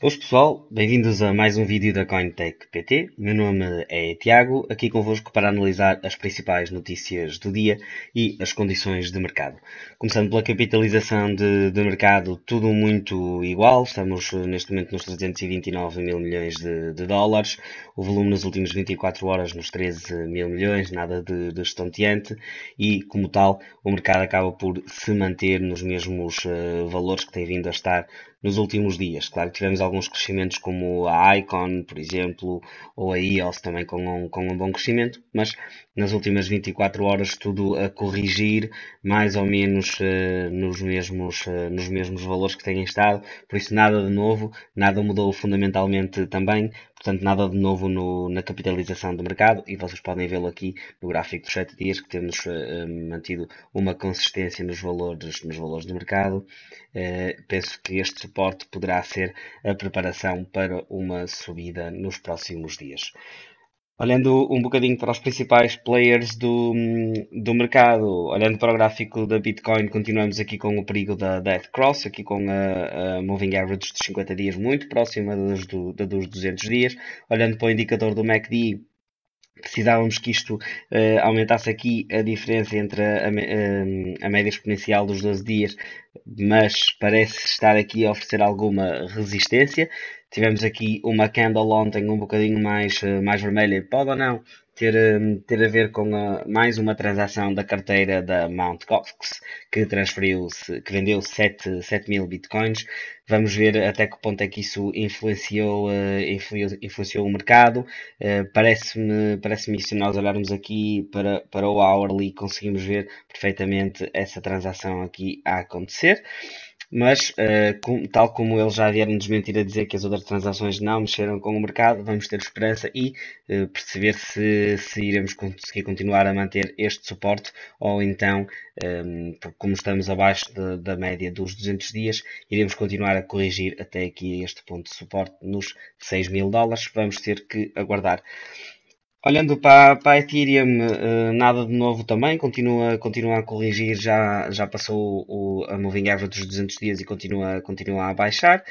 Boas pessoal, bem-vindos a mais um vídeo da Cointech PT. Meu nome é Tiago, aqui convosco para analisar as principais notícias do dia e as condições de mercado. Começando pela capitalização de, de mercado, tudo muito igual, estamos neste momento nos 329 mil milhões de, de dólares, o volume nas últimas 24 horas nos 13 mil milhões, nada de, de estonteante e, como tal, o mercado acaba por se manter nos mesmos uh, valores que tem vindo a estar nos últimos dias. Claro que tivemos alguns crescimentos como a Icon, por exemplo, ou a EOS também com um, com um bom crescimento, mas nas últimas 24 horas tudo a corrigir mais ou menos uh, nos, mesmos, uh, nos mesmos valores que têm estado, por isso nada de novo, nada mudou fundamentalmente também, Portanto, nada de novo no, na capitalização do mercado e vocês podem vê-lo aqui no gráfico dos 7 dias que temos uh, mantido uma consistência nos valores, nos valores do mercado. Uh, penso que este suporte poderá ser a preparação para uma subida nos próximos dias. Olhando um bocadinho para os principais players do, do mercado, olhando para o gráfico da Bitcoin, continuamos aqui com o perigo da Death Cross, aqui com a, a Moving Average dos 50 dias muito próxima dos, do, dos 200 dias. Olhando para o indicador do MACD, precisávamos que isto uh, aumentasse aqui a diferença entre a, a, eh, a, média exponencial dos 12 dias, mas parece estar aqui a oferecer alguma resistência. Tivemos aqui uma candle ontem um bocadinho mais, eh, mais vermelha, pode ou não ter, eh, ter a ver com a, eh, mais uma transação da carteira da Mt. Gox, que transferiu que vendeu 7, 7 mil bitcoins. Vamos ver até que ponto é que isso influenciou, uh, influenciou, o mercado. parece-me, parece-me isso, se nós olharmos aqui para, para o hourly, conseguimos ver perfeitamente essa transação aqui a acontecer. Mas, uh, com, tal como eles já vieram desmentir a dizer que as outras transações não mexeram com o mercado, vamos ter esperança e uh, perceber se, se iremos conseguir continuar a manter este suporte ou então, um, ehm, como estamos abaixo de, da média dos 200 dias, iremos continuar a corrigir até aqui este ponto de suporte nos 6 mil dólares. Vamos ter que aguardar. Olhando para, para a Ethereum, uh, nada de novo também, continua, continua a corrigir, já, já passou o, a moving average dos 200 dias e continua, continua a baixar.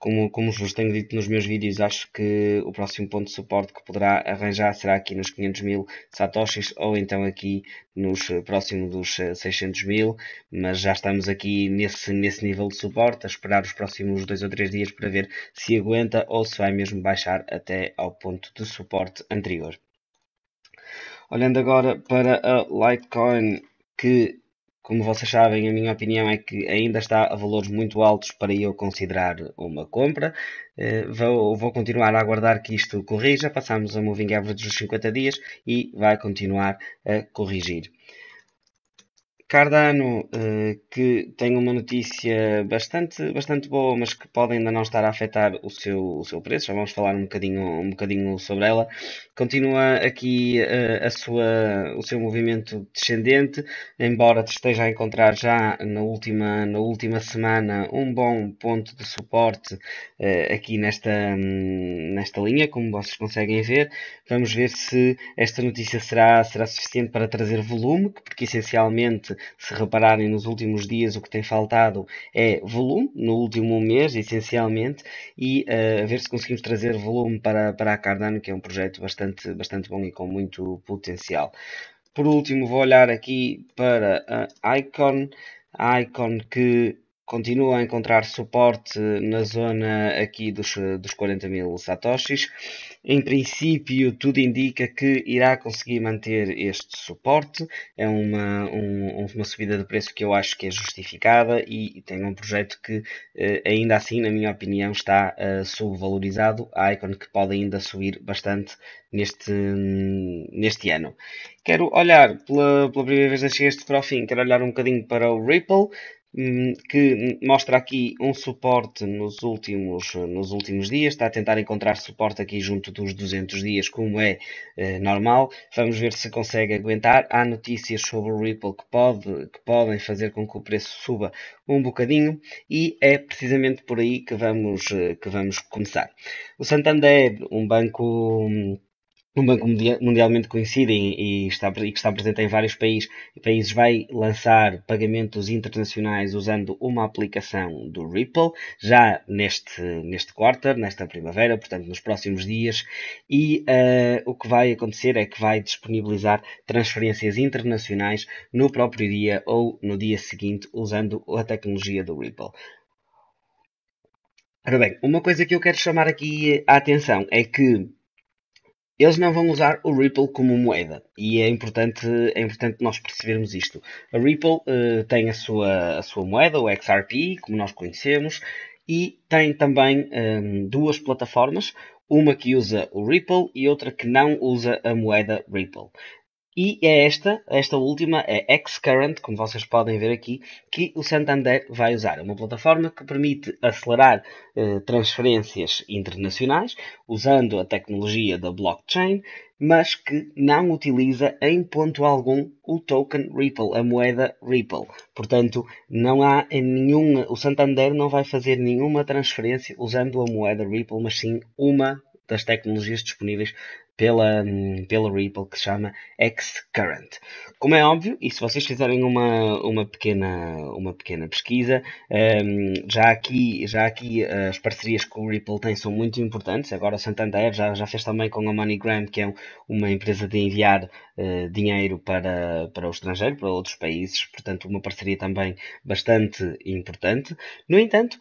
Como, como vos tenho dito nos meus vídeos, acho que o próximo ponto de suporte que poderá arranjar será aqui nos 500 mil satoshis ou então aqui nos eh, próximo dos 600 eh, mil, mas já estamos aqui nesse, nesse nível de suporte, a esperar os próximos dois ou três dias para ver se aguenta ou se vai mesmo baixar até ao ponto de suporte anterior. Olhando agora para a Litecoin, que, como vocês sabem, a minha opinião é que ainda está a valores muito altos para eu considerar uma compra. Eh, vou, vou continuar a aguardar que isto corrija. Passamos a moving average dos 50 dias e vai continuar a corrigir. Cardano, eh, que tem uma notícia bastante, bastante boa, mas que pode ainda não estar a afetar o seu, o seu preço, já vamos falar um bocadinho, um bocadinho sobre ela. Continua aqui eh, a sua, o seu movimento descendente, embora esteja a encontrar já na última, na última semana um bom ponto de suporte eh, aqui nesta, hum, nesta linha, como vocês conseguem ver. Vamos ver se esta notícia será, será suficiente para trazer volume, porque essencialmente se repararem nos últimos dias, o que tem faltado é volume, no último mês, essencialmente, e uh, a ver se conseguimos trazer volume para, para a Cardano, que é um projeto bastante, bastante bom e com muito potencial. Por último, vou olhar aqui para a Icon, a Icon que continua a encontrar suporte na zona aqui dos, dos 40 mil satoshis. Em princípio, tudo indica que irá conseguir manter este suporte. É uma, um, uma subida de preço que eu acho que é justificada e, tem um projeto que, eh, ainda assim, na minha opinião, está eh, subvalorizado. A Icon que pode ainda subir bastante neste, neste ano. Quero olhar, pela, pela primeira vez deixei este para o fim, quero olhar um bocadinho para o Ripple. Hum, que mostra aqui um suporte nos últimos, nos últimos dias, está a tentar encontrar suporte aqui junto dos 200 dias, como é eh, normal. Vamos ver se consegue aguentar. Há notícias sobre o Ripple que, pode, que podem fazer com que o preço suba um bocadinho e é precisamente por aí que vamos, eh, que vamos começar. O Santander, um banco hum, um banco mundialmente conhecido e, e, está, e, que está presente em vários países, países vai lançar pagamentos internacionais usando uma aplicação do Ripple já neste, neste quarter, nesta primavera, portanto nos próximos dias, e uh, o que vai acontecer é que vai disponibilizar transferências internacionais no próprio dia ou no dia seguinte usando a tecnologia do Ripple. Ora bem, uma coisa que eu quero chamar aqui a atenção é que eles não vão usar o Ripple como moeda e é importante, é importante nós percebermos isto. A Ripple uh, tem a sua, a sua moeda, o XRP, como nós conhecemos, e tem também um, ehm, duas plataformas, uma que usa o Ripple e outra que não usa a moeda Ripple. E é esta, esta última, é Xcurrent, como vocês podem ver aqui, que o Santander vai usar. É uma plataforma que permite acelerar eh, transferências internacionais usando a tecnologia da blockchain, mas que não utiliza em ponto algum o token Ripple, a moeda Ripple. Portanto, não há nenhum, o Santander não vai fazer nenhuma transferência usando a moeda Ripple, mas sim uma das tecnologias disponíveis pela, hum, pela Ripple que se chama X-Current. Como é óbvio, e se vocês fizerem uma, uma, pequena, uma pequena pesquisa, um, já aqui, já aqui eh, as parcerias que o Ripple tem são muito importantes. Agora o Santander já, já fez também com a MoneyGram, que é uma empresa de enviar uh, dinheiro para, para o estrangeiro, para outros países, portanto, uma parceria também bastante importante. No entanto,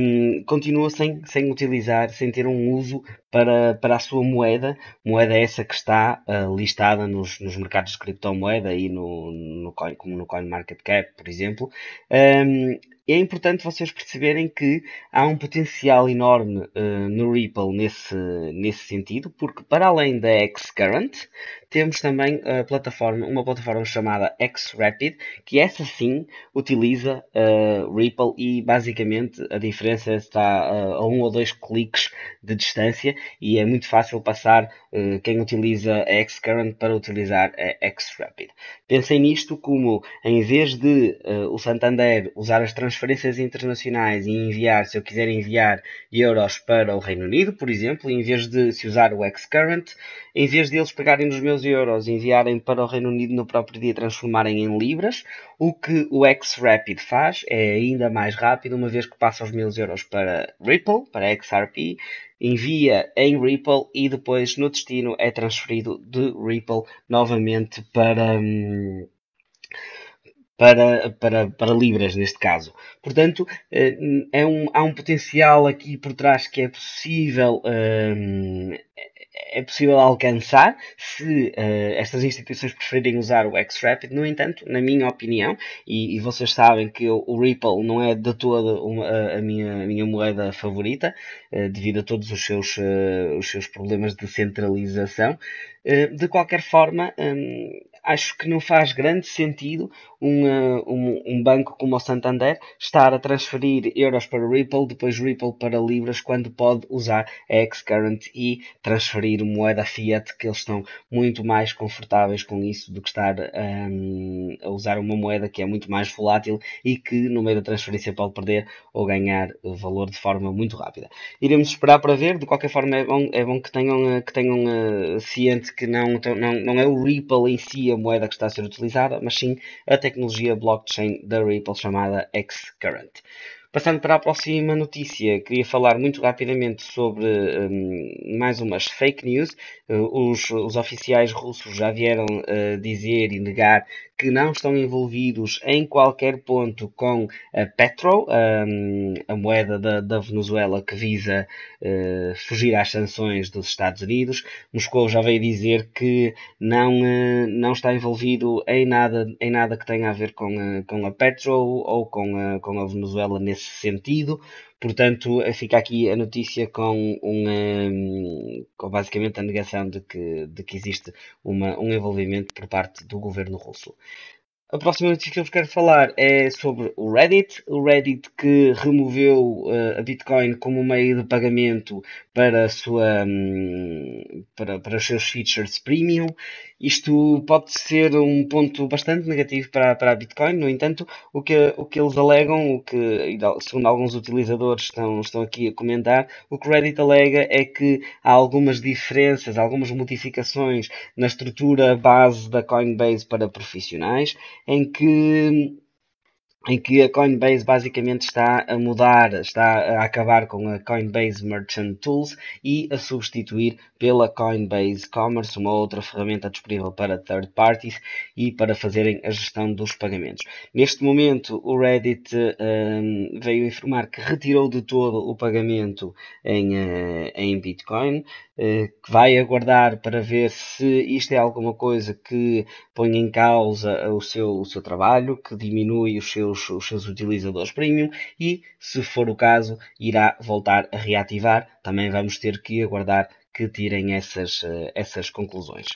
um, continua sem, sem utilizar, sem ter um uso para, para a sua moeda, moeda essa que está uh, listada nos, nos mercados de criptomoeda e no, no, coin, como no CoinMarketCap, por exemplo. Um, ehm, é importante vocês perceberem que há um potencial enorme uh, no Ripple nesse, nesse sentido, porque para além da Xcurrent, temos também a plataforma, uma plataforma chamada Xrapid, que essa sim utiliza uh, Ripple e basicamente a diferença está uh, a um ou dois cliques de distância e é muito fácil passar quem utiliza a Xcurrent para utilizar a Xrapid. Pensem nisto como em vez de o Santander usar as transferências transferências internacionais e enviar, se eu quiser enviar euros para o Reino Unido, por exemplo, em vez de se usar o XCurrent, em vez de eles pegarem os meus euros e enviarem para o Reino Unido no próprio dia transformarem em libras, o que o Xrapid faz é ainda mais rápido, uma vez que passa os meus euros para Ripple, para XRP, envia em Ripple e depois no destino é transferido de Ripple novamente para. Hum, para, para, para libras, neste caso. Portanto, eh, é um, há um potencial aqui por trás que é possível. Eh, é possível alcançar se eh, estas instituições preferirem usar o X-Rapid. No entanto, na minha opinião, e, e vocês sabem que eu, o Ripple não é de toda a, minha, a minha moeda favorita, devido a todos os seus, os seus problemas de centralização, de qualquer forma, acho que não faz grande sentido um, eh, um, um, banco como o Santander estar a transferir euros para Ripple, depois Ripple para Libras, quando pode usar a X-Current e transferir moeda fiat, que eles estão muito mais confortáveis com isso do que estar um, ehm, a usar uma moeda que é muito mais volátil e que no meio da transferência pode perder ou ganhar valor de forma muito rápida. Iremos esperar para ver, de qualquer forma é bom, é bom que tenham, eh, que tenham uh, ciente que não, não, não é o Ripple em si moeda que está a ser utilizada, mas sim a tecnologia blockchain da Ripple chamada Xcurrent. Passando para a próxima notícia, queria falar muito rapidamente sobre um, mais umas fake news. Uh, os, os, oficiais russos já vieram uh, dizer e negar que não estão envolvidos em qualquer ponto com a Petro, a moeda da, da, Venezuela que visa uh, fugir às sanções dos Estados Unidos. Moscou já veio dizer que não, uh, não está envolvido em nada, em nada que tenha a ver com a, eh, com a Petro ou com a, com a Venezuela nesse sentido. Portanto, fica aqui a notícia com, uma, ehm, com basicamente a negação de que, de que existe uma, um envolvimento por parte do governo russo. A próxima notícia que eu vos quero falar é sobre o Reddit. O Reddit que removeu uh, a Bitcoin como meio de pagamento para, sua, um, para, para os seus features premium. Isto pode ser um ponto bastante negativo para, para a Bitcoin, no entanto, o que, o que eles alegam, o que, segundo alguns utilizadores estão, estão aqui a comentar, o que o Reddit alega é que há algumas diferenças, algumas modificações na estrutura base da Coinbase para profissionais em que em que a Coinbase basicamente está a mudar, está a acabar com a Coinbase Merchant Tools e a substituir pela Coinbase Commerce, uma outra ferramenta disponível para third parties e para fazerem a gestão dos pagamentos. Neste momento, o Reddit um, veio informar que retirou de todo o pagamento em, uh, em Bitcoin que eh, vai aguardar para ver se isto é alguma coisa que põe em causa o seu, o seu trabalho, que diminui os seus, os seus utilizadores premium e, se for o caso, irá voltar a reativar. Também vamos ter que aguardar que tirem essas, eh, essas conclusões.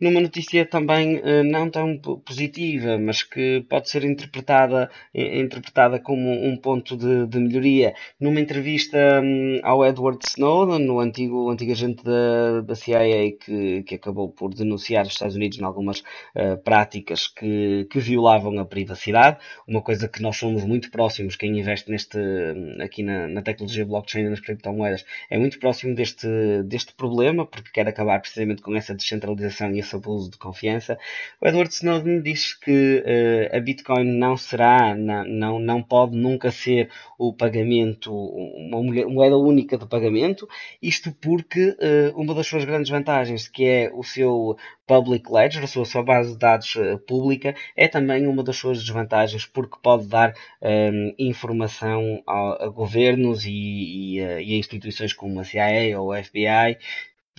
Numa notícia também eh, não tão positiva, mas que pode ser interpretada, eh, interpretada como um ponto de, de melhoria, numa entrevista hum, ao Edward Snowden, o antigo, antigo agente da, da CIA que, que acabou por denunciar os Estados Unidos em algumas uh, práticas que, que violavam a privacidade, uma coisa que nós somos muito próximos, quem investe neste, hum, aqui na, na tecnologia blockchain e nas criptomoedas, é muito próximo deste, deste problema, porque quer acabar precisamente com essa descentralização e esse abuso de confiança. O Edward Snowden diz que uh, a Bitcoin não será, não, não, pode nunca ser o pagamento, uma moeda única de pagamento, isto porque uh, uma das suas grandes vantagens, que é o seu public ledger, a sua, a sua base de dados eh, pública, é também uma das suas desvantagens, porque pode dar um, ehm, informação a, a governos e, e, a, eh, e, a instituições como a CIA ou o FBI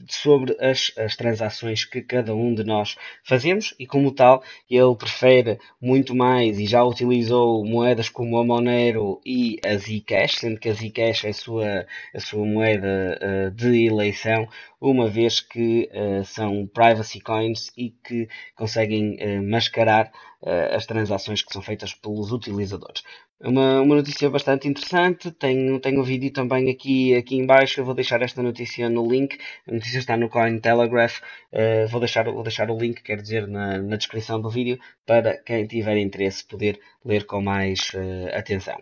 sobre as, as transações que cada um de nós fazemos e como tal ele prefere muito mais e já utilizou moedas como a Monero e a Zcash, sendo que a Zcash é a sua, a sua moeda uh, de eleição, uma vez que uh, são privacy coins e que conseguem uh, mascarar as transações que são feitas pelos utilizadores. É uma, uma notícia bastante interessante. Tenho, tenho um vídeo também aqui, aqui embaixo Eu vou deixar esta notícia no link. A notícia está no Cointelegraph. Uh, vou, deixar, vou deixar o link, quer dizer, na, na descrição do vídeo, para quem tiver interesse poder ler com mais uh, atenção.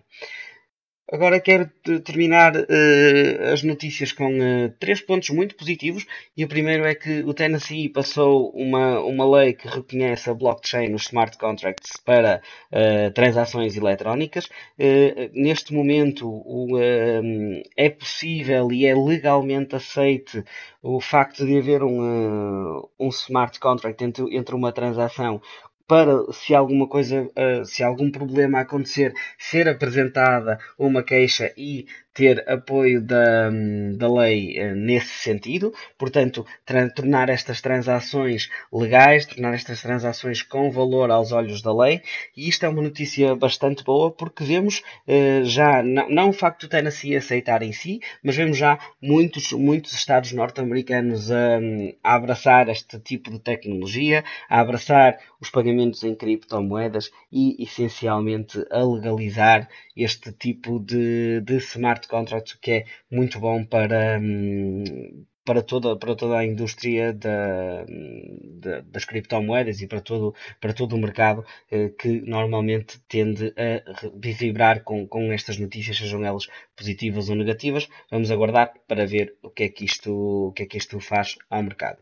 Agora quero terminar uh, as notícias com uh, três pontos muito positivos. E o primeiro é que o Tennessee passou uma, uma lei que reconhece a blockchain nos smart contracts para uh, transações eletrónicas. neste momento o, é possível e é legalmente aceite o facto de haver um, um smart contract entre, entre uma transação para se alguma coisa, eh, se algum problema acontecer, ser apresentada uma queixa e ter apoio da, da lei eh, nesse sentido, portanto, tornar estas transações legais, tornar estas transações com valor aos olhos da lei, e isto é uma notícia bastante boa porque vemos eh, já, não, não o facto do Tennessee aceitar em si, mas vemos já muitos, muitos Estados norte-americanos a, a abraçar este tipo de tecnologia, a abraçar os pagamentos em criptomoedas e, essencialmente, a legalizar este tipo de, de smart contract, que é muito bom para, hum, para, toda, para toda a indústria da, hum, da, das criptomoedas e para todo, para todo o mercado eh, que normalmente tende a vibrar com, com estas notícias, sejam elas positivas ou negativas. Vamos aguardar para ver o que é que isto, o que é que isto faz ao mercado.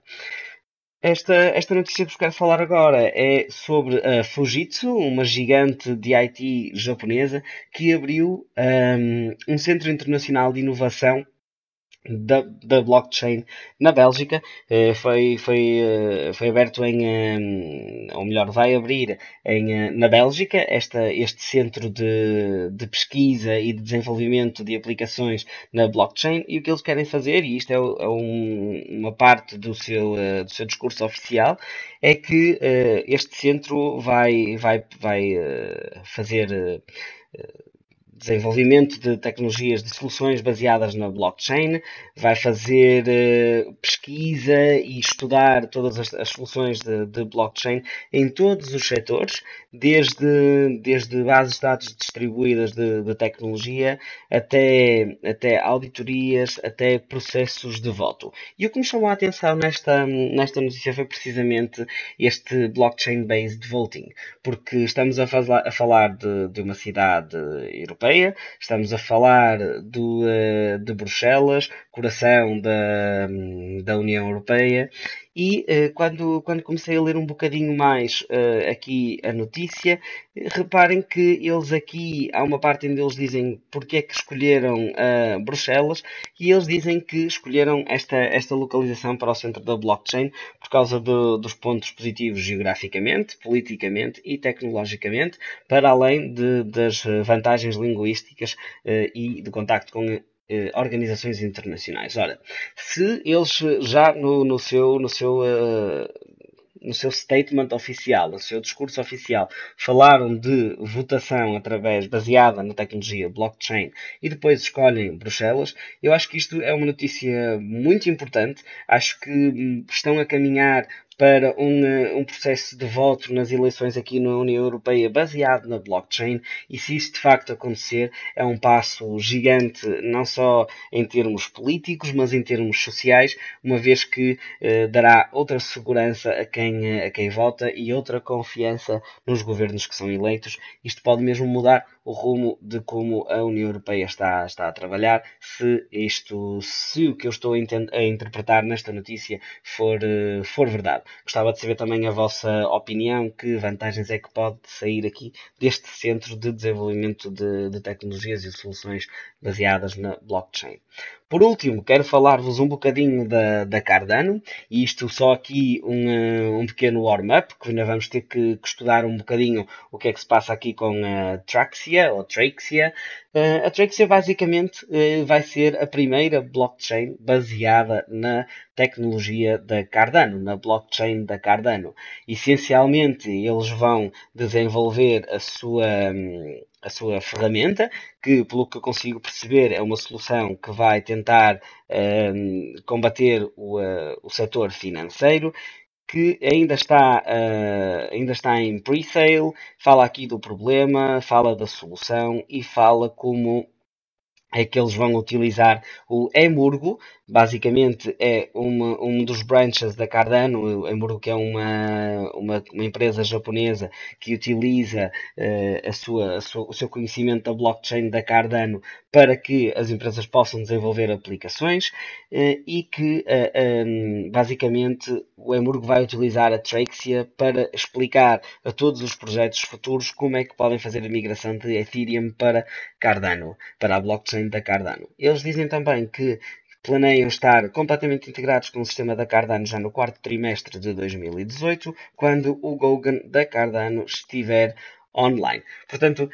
Esta, esta notícia que vos quero falar agora é sobre a Fujitsu, uma gigante de IT japonesa que abriu um, um centro internacional de inovação da, da blockchain na Bélgica eh, foi, foi, eh, foi aberto em eh, ou melhor vai abrir em, na Bélgica esta, este centro de, de pesquisa e de desenvolvimento de aplicações na blockchain e o que eles querem fazer e isto é, é um, uma parte do seu, do seu discurso oficial é que este centro vai, vai, vai fazer desenvolvimento de tecnologias de soluções baseadas na blockchain, vai fazer uh, pesquisa e estudar todas as, as soluções de, de, blockchain em todos os setores, desde, desde bases de dados distribuídas de, de tecnologia até, até auditorias, até processos de voto. E o que me chamou a atenção nesta, nesta notícia foi precisamente este blockchain-based voting, porque estamos a, a falar de, de uma cidade europeia europeia. Estamos a falar do, eh, de Bruxelas, coração da, hum, da União Europeia, e uh, quando, quando comecei a ler um bocadinho mais uh, aqui a notícia, reparem que eles aqui, há uma parte onde eles dizem porque é que escolheram uh, Bruxelas e eles dizem que escolheram esta, esta localização para o centro da blockchain por causa do, dos pontos positivos geograficamente, politicamente e tecnologicamente, para além de, das vantagens linguísticas e do contacto com eh, organizações internacionais. Ora, se eles eh, já no, no seu, no seu uh, no seu statement oficial, no seu discurso oficial, falaram de votação através baseada na tecnologia blockchain e depois escolhem Bruxelas, eu acho que isto é uma notícia muito importante. Acho que hum, estão a caminhar para um, eh, um, processo de voto nas eleições aqui na União Europeia baseado na blockchain e se isso de facto acontecer é um passo gigante não só em termos políticos mas em termos sociais uma vez que eh, dará outra segurança a quem, eh, a quem vota e outra confiança nos governos que são eleitos isto pode mesmo mudar o rumo de como a União Europeia está, está a trabalhar, se isto, se o que eu estou a, a interpretar nesta notícia for, eh, for verdade. Gostava de saber também a vossa opinião, que vantagens é que pode sair aqui deste Centro de Desenvolvimento de, de Tecnologias e Soluções baseadas na blockchain. Por último, quero falar-vos um bocadinho da, da Cardano, e isto só aqui um, um pequeno warm-up, que ainda vamos ter que, que, estudar um bocadinho o que é que se passa aqui com a Traxia, ou Traxia, eh, a Trixie basicamente eh, vai ser a primeira blockchain baseada na tecnologia da Cardano, na blockchain da Cardano. Essencialmente, eles vão desenvolver a sua, hum, a sua ferramenta, que, pelo que eu consigo perceber, é uma solução que vai tentar um, combater o, uh, o setor financeiro que ainda está, uh, ainda está em pre-sale, fala aqui do problema, fala da solução e fala como é que eles vão utilizar o Emurgo basicamente é uma, um dos branches da Cardano, em que é uma, uma, uma, empresa japonesa que utiliza uh, a sua, a sua, o seu conhecimento da blockchain da Cardano para que as empresas possam desenvolver aplicações uh, e que uh, eh, um, ehm, basicamente o Emurgo vai utilizar a Traxia para explicar a todos os projetos futuros como é que podem fazer a migração de Ethereum para Cardano, para a blockchain da Cardano. Eles dizem também que planeiam estar completamente integrados com o sistema da Cardano já no quarto trimestre de 2018, quando o Gogan da Cardano estiver online. Portanto,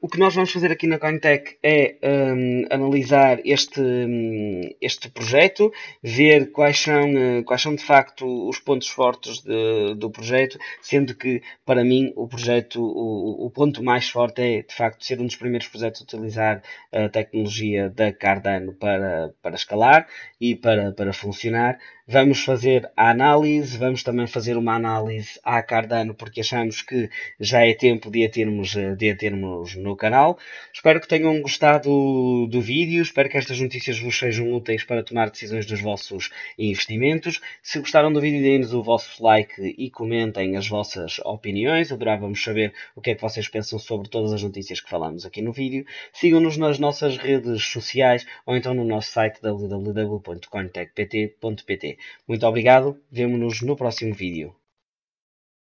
o que nós vamos fazer aqui na Cointech é um, analisar este, hum, este projeto, ver quais são, eh, quais são de facto os pontos fortes de, do projeto, sendo que para mim o projeto, o, o, ponto mais forte é de facto ser um dos primeiros projetos a utilizar eh, a tecnologia da Cardano para, para escalar e para, para funcionar. Vamos fazer a análise, vamos também fazer uma análise à Cardano porque achamos que já é tempo de a termos, eh, de a termos no canal. Espero que tenham gostado do vídeo, espero que estas notícias vos sejam úteis para tomar decisões dos vossos investimentos. Se gostaram do vídeo, deem-nos o vosso like e comentem as vossas opiniões. Adorávamos saber o que é que vocês pensam sobre todas as notícias que falamos aqui no vídeo. Sigam-nos nas nossas redes sociais ou então no nosso site www.cointechpt.pt. Muito obrigado, vemo-nos no próximo vídeo.